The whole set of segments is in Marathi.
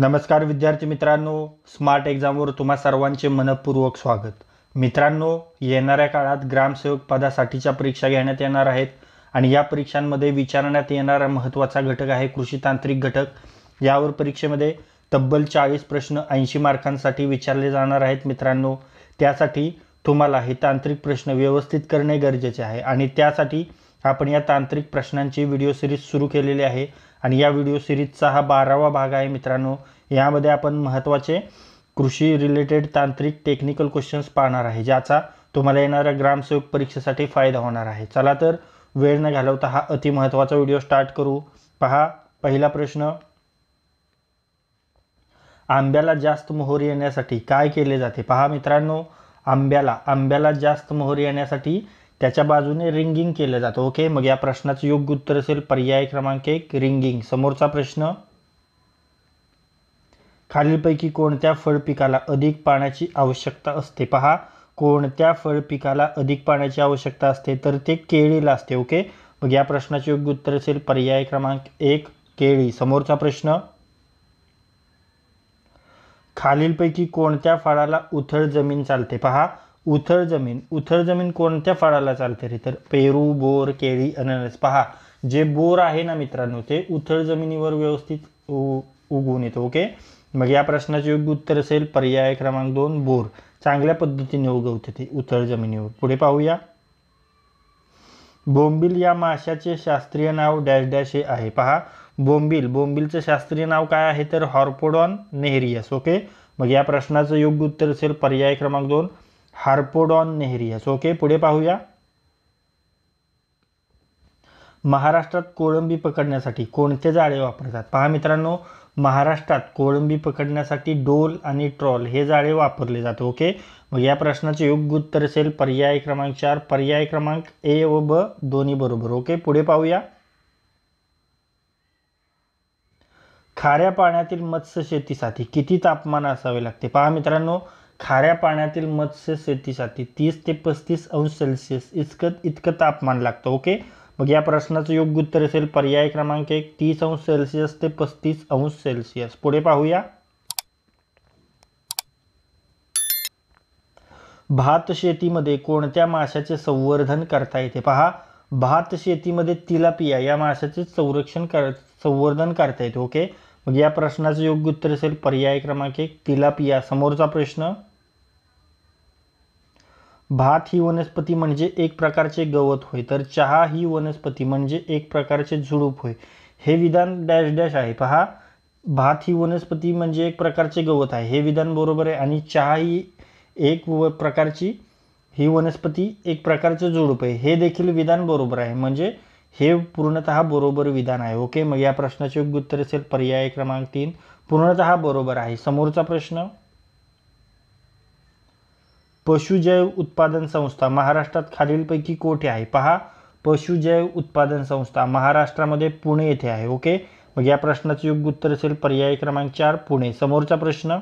नमस्कार विद्यार्थी मित्रांनो स्मार्ट एक्झामवर तुम्हा सर्वांचे मनपूर्वक स्वागत मित्रांनो येणाऱ्या काळात ग्रामसेवक पदासाठीच्या परीक्षा घेण्यात येणार आहेत आणि या परीक्षांमध्ये विचारण्यात येणारा महत्त्वाचा घटक आहे कृषी तांत्रिक घटक यावर परीक्षेमध्ये तब्बल चाळीस प्रश्न ऐंशी मार्कांसाठी विचारले जाणार आहेत मित्रांनो त्यासाठी तुम्हाला हे तांत्रिक प्रश्न व्यवस्थित करणे गरजेचे आहे आणि त्यासाठी आपण या तांत्रिक प्रश्नांची व्हिडिओ सिरीज सुरू केलेली आहे आणि या व्हिडिओ सिरीजचा हा बारावा भाग आहे मित्रांनो यामध्ये आपण महत्त्वाचे कृषी रिलेटेड तांत्रिक टेक्निकल क्वेश्चन्स पाहणार आहे ज्याचा तुम्हाला येणाऱ्या ग्रामसेवक परीक्षेसाठी फायदा होणार आहे चला तर वेळ न घालवता हा अतिमहत्त्वाचा व्हिडिओ स्टार्ट करू पहा पहिला प्रश्न आंब्याला जास्त मोहर येण्यासाठी काय केले जाते पहा मित्रांनो आंब्याला आंब्याला जास्त मोहर येण्यासाठी त्याच्या बाजूने रिंगिंग केलं जातं ओके मग या प्रश्नाचं योग्य उत्तर असेल पर्याय क्रमांक एक रिंगिंग समोरचा प्रश्न खालीलपैकी कोणत्या फळ पिकाला अधिक पाण्याची आवश्यकता असते पहा कोणत्या फळ पिकाला अधिक पाण्याची आवश्यकता असते तर ते केळीला असते ओके मग या प्रश्नाचे योग्य उत्तर असेल पर्याय क्रमांक एक केळी समोरचा प्रश्न खालीलपैकी कोणत्या फळाला उथळ जमीन चालते पहा उथळ जमीन उथळ जमीन कोणत्या फळाला चालते रे तर पेरू बोर केळी अननस पहा जे बोर आहे ना मित्रांनो ते उथळ जमिनीवर व्यवस्थित उगवून येतो ओके मग या प्रश्नाचे योग्य उत्तर असेल पर्याय क्रमांक दोन बोर चांगल्या पद्धतीने उगवते ते उथळ जमिनीवर पुढे पाहूया बोंबील या माशाचे शास्त्रीय नाव डॅश डॅश हे आहे पहा बोंबील बोंबीलचं शास्त्रीय नाव काय आहे तर हॉर्पोडॉन नेहरियस ओके मग या प्रश्नाचं योग्य उत्तर असेल पर्याय क्रमांक दोन हार्पोडॉन नेहरियस ओके पुढे पाहूया महाराष्ट्रात कोळंबी पकडण्यासाठी कोणते जाळे वापरतात पहा मित्रांनो महाराष्ट्रात कोळंबी पकडण्यासाठी डोल आणि ट्रॉल हे जाळे वापरले जाते ओके मग या प्रश्नाचे योग्य उत्तर असेल पर्याय क्रमांक चार पर्याय क्रमांक ए व ब दोन्ही बरोबर ओके पुढे पाहूया खाऱ्या पाण्यातील मत्स्य शेतीसाठी किती तापमान असावे लागते पहा मित्रांनो खाऱ्या पाण्यातील मत्स्य शेतीसाठी तीस ते पस्तीस अंश सेल्सिअस इतकं इतकं तापमान लागतं ओके मग या प्रश्नाचं योग्य उत्तर असेल पर्याय क्रमांक एक तीस अंश सेल्सिअस ते पस्तीस अंश सेल्सिअस पुढे पाहूया भात शेतीमध्ये कोणत्या माशाचे संवर्धन करता येते पहा भात शेतीमध्ये तिलापिया या माशाचे संरक्षण कर संवर्धन करता येते ओके मग या प्रश्नाचं योग्य उत्तर असेल पर्याय क्रमांक एक तिलापिया समोरचा प्रश्न भात ही वनस्पती म्हणजे एक प्रकारचे गवत होय तर चहा ही वनस्पती म्हणजे एक प्रकारचे झुडूप होय हे विधान डॅश डॅश आहे पहा भात ही वनस्पती म्हणजे एक प्रकारचे गवत आहे हे विधान बरोबर आहे आणि चहा ही एक व प्रकारची ही वनस्पती एक प्रकारचे झुडूप आहे हे देखील विधान बरोबर आहे म्हणजे हे पूर्णतः बरोबर विधान आहे ओके मग या प्रश्नाचे योग्य उत्तर असेल पर्याय क्रमांक तीन पूर्णतः बरोबर आहे समोरचा प्रश्न पशुजैव उत्पादन संस्था महाराष्ट्रात खालीलपैकी कोठे आहे पहा पशुजैव उत्पादन संस्था महाराष्ट्रामध्ये पुणे येथे आहे ओके मग या प्रश्नाचं योग्य उत्तर असेल पर्याय क्रमांक चार पुणे समोरचा प्रश्न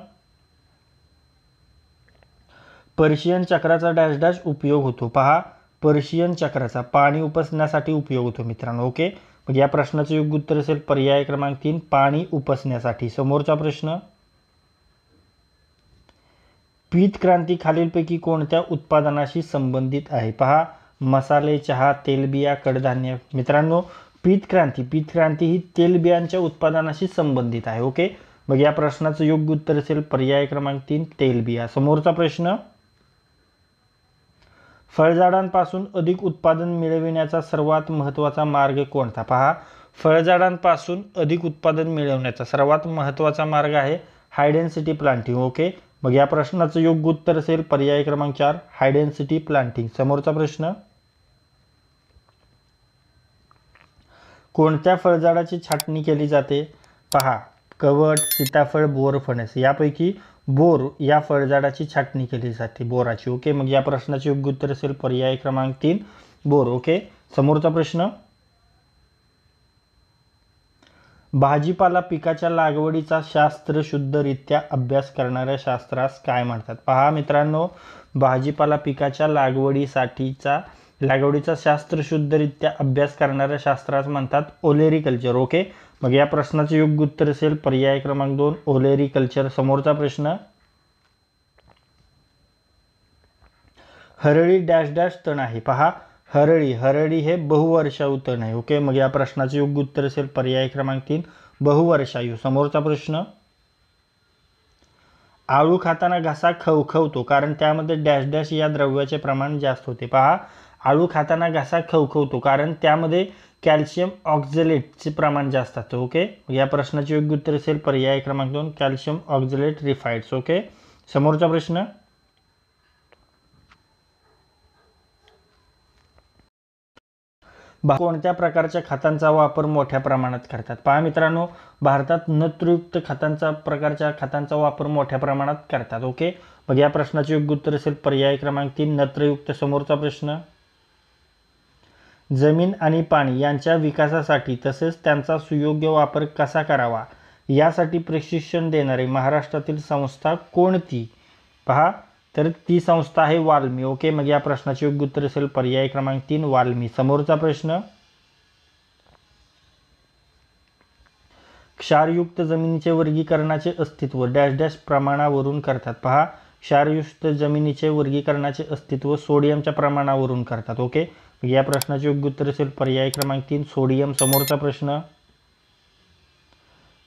पर्शियन चक्राचा डॅश डॅश उपयोग होतो पहा पर्शियन चक्राचा पाणी उपसण्यासाठी उपयोग होतो मित्रांनो ओके मग या प्रश्नाचं योग्य उत्तर असेल पर्याय क्रमांक तीन पाणी उपसण्यासाठी समोरचा प्रश्न पीत क्रांती खालीलपैकी कोणत्या उत्पादनाशी संबंधित आहे पहा मसाले चहा तेलबिया कडधान्य मित्रांनो पीत क्रांती पीत क्रांती ही तेलबियांच्या उत्पादनाशी संबंधित आहे ओके मग या प्रश्नाचं योग्य उत्तर असेल पर्याय क्रमांक तीन तेलबिया समोरचा प्रश्न फळझाडांपासून अधिक उत्पादन मिळविण्याचा सर्वात महत्त्वाचा मार्ग कोणता पहा फळझाडांपासून अधिक उत्पादन मिळवण्याचा सर्वात महत्त्वाचा मार्ग आहे हायडेन्सिटी प्लांटिंग ओके मग या प्रश्नाचं योग्य उत्तर असेल पर्याय क्रमांक चार हायडेन्सिटी प्लांटिंग समोरचा प्रश्न कोणत्या फळझाडाची छाटणी केली जाते पहा कवट सीताफळ बोर फणस यापैकी बोर या फळझाडाची छाटणी केली जाते बोराची ओके मग या प्रश्नाचे योग्य उत्तर असेल पर्याय क्रमांक तीन बोर ओके समोरचा प्रश्न भाजीपाला पिकाच्या लागवडीचा शास्त्र शुद्धरित्या अभ्यास करणाऱ्या शास्त्रास काय म्हणतात पहा मित्रांनो भाजीपाला पिकाच्या लागवडीसाठीचा लागवडीचा शास्त्र शुद्धरित्या अभ्यास करणाऱ्या शास्त्रास म्हणतात ओलेरी कल्चर ओके मग या प्रश्नाचं योग्य उत्तर असेल पर्याय क्रमांक दोन ओलेरी कल्चर समोरचा प्रश्न हरळी डॅश डॅश तण आहे पहा हरळी हरळी हे उत्तर आहे ओके मग या प्रश्नाचे योग्य उत्तर असेल पर्याय क्रमांक तीन बहुवर्षायू समोरचा प्रश्न आळू खाताना घसा खवखवतो कारण त्यामध्ये डॅश डॅश या द्रव्याचे प्रमाण जास्त होते पहा आळू खाताना घसा खवखवतो कारण त्यामध्ये कॅल्शियम ऑक्झलेटचे प्रमाण जास्त असतं ओके या प्रश्नाचे योग्य उत्तर असेल पर्याय क्रमांक दोन कॅल्शियम ऑक्झलेट रिफाईड्स ओके समोरचा प्रश्न कोणत्या प्रकारच्या खतांचा वापर मोठ्या प्रमाणात करतात पहा मित्रांनो भारतात नत्रयुक्त खतांचा प्रकारच्या खतांचा वापर मोठ्या प्रमाणात करतात ओके मग या प्रश्नाचे योग्य उत्तर असेल पर्याय क्रमांक तीन नत्रयुक्त समोरचा प्रश्न जमीन आणि पाणी यांच्या विकासासाठी तसेच त्यांचा सुयोग्य वापर कसा करावा यासाठी प्रशिक्षण देणारी महाराष्ट्रातील संस्था कोणती पहा तर ती संस्था आहे वाल्मी ओके मग या प्रश्नाचे योग्य उत्तर असेल पर्याय क्रमांक तीन वाल्मी समोरचा प्रश्न क्षारयुक्त जमिनीचे वर्गीकरणाचे अस्तित्व डॅश डॅश प्रमाणावरून करतात पहा क्षारयुक्त जमिनीचे वर्गीकरणाचे अस्तित्व सोडियमच्या प्रमाणावरून करतात ओके या प्रश्नाचे योग्य उत्तर असेल पर्याय क्रमांक तीन सोडियम समोरचा प्रश्न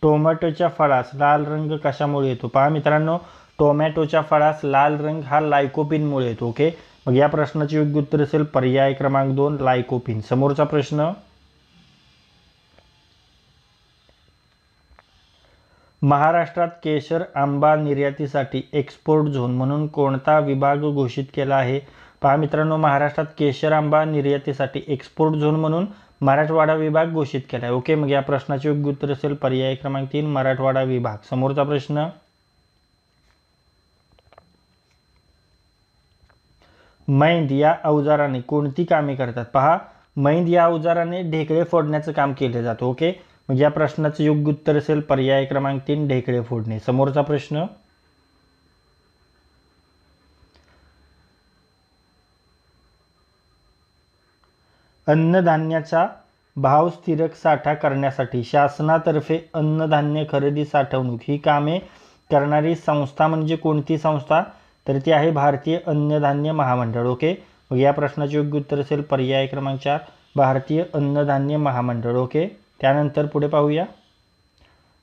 टोमॅटोच्या फळास लाल रंग कशामुळे येतो पहा मित्रांनो टोमॅटोच्या फळास लाल रंग हा लायकोपिनमुळे येतो ओके मग या प्रश्नाचे योग्य उत्तर असेल पर्याय क्रमांक दोन लायकोपिन समोरचा प्रश्न महाराष्ट्रात केशर आंबा निर्यातीसाठी एक्सपोर्ट झोन म्हणून कोणता विभाग घोषित केला आहे पहा मित्रांनो महाराष्ट्रात केशर आंबा निर्यातीसाठी एक्सपोर्ट झोन म्हणून मराठवाडा विभाग घोषित केला आहे ओके मग या प्रश्नाचे योग्य उत्तर असेल पर्याय क्रमांक तीन मराठवाडा विभाग समोरचा प्रश्न मैंद या अवजाराने कोणती कामे करतात पहा मैंद या अवजाराने ढेकळे फोडण्याचं काम केले जातं ओके म्हणजे या प्रश्नाचं योग्य उत्तर असेल पर्याय क्रमांक तीन ढेकळे फोडणे समोरचा प्रश्न अन्नधान्याचा भाव स्थिरक साठा करण्यासाठी शासनातर्फे अन्नधान्य खरेदी साठवणूक ही कामे करणारी संस्था म्हणजे कोणती संस्था तर ती आहे भारतीय अन्नधान्य महामंडळ ओके मग या प्रश्नाचे योग्य उत्तर असेल पर्याय क्रमांक चार भारतीय अन्नधान्य महामंडळ ओके त्यानंतर पुढे पाहूया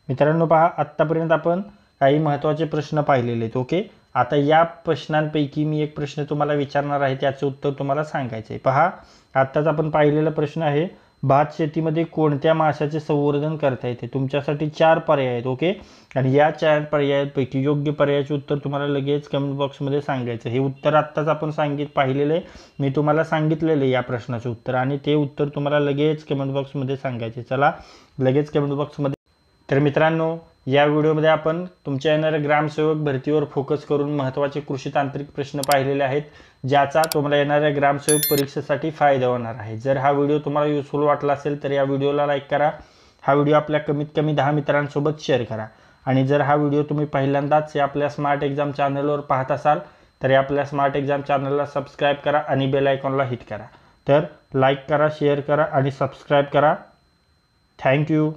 मित्रांनो पहा आत्तापर्यंत आपण काही महत्त्वाचे प्रश्न पाहिलेले आहेत ओके आता या प्रश्नांपैकी मी एक प्रश्न तुम्हाला विचारणार आहे त्याचं उत्तर तुम्हाला सांगायचं आहे पहा आत्ताच आपण पाहिलेला प्रश्न आहे भात शेतीमध्ये कोणत्या माशाचे संवर्धन करता येते तुमच्यासाठी चार पर्याय आहेत ओके आणि या चार पर्यायांपैकी योग्य पर्यायाचे उत्तर तुम्हाला लगेच कमेंट बॉक्समध्ये सांगायचं हे उत्तर आत्ताच आपण सांगित पाहिलेलं आहे मी तुम्हाला सांगितलेलं आहे या प्रश्नाचं उत्तर आणि ते उत्तर तुम्हाला लगेच कमेंट बॉक्समध्ये सांगायचे चला लगेच कमेंट बॉक्समध्ये तर मित्रांनो या व्हिडिओमध्ये आपण तुमच्या येणाऱ्या ग्रामसेवक भरतीवर फोकस करून महत्त्वाचे कृषी तांत्रिक प्रश्न पाहिलेले आहेत ज्याचा तुम्हाला येणाऱ्या ग्रामसेवक परीक्षेसाठी फायदा होणार आहे जर हा व्हिडिओ तुम्हाला युजफुल वाटला असेल तर या व्हिडिओला लाईक करा हा व्हिडिओ आपल्या कमीत कमी दहा मित्रांसोबत शेअर करा आणि जर हा व्हिडिओ तुम्ही पहिल्यांदाच या आपल्या स्मार्ट एक्झाम चॅनलवर पाहत असाल तर या आपल्या स्मार्ट एक्झाम चॅनलला सबस्क्राईब करा आणि बेल आयकॉनला हिट करा तर लाईक करा शेअर करा आणि सबस्क्राईब करा थँक्यू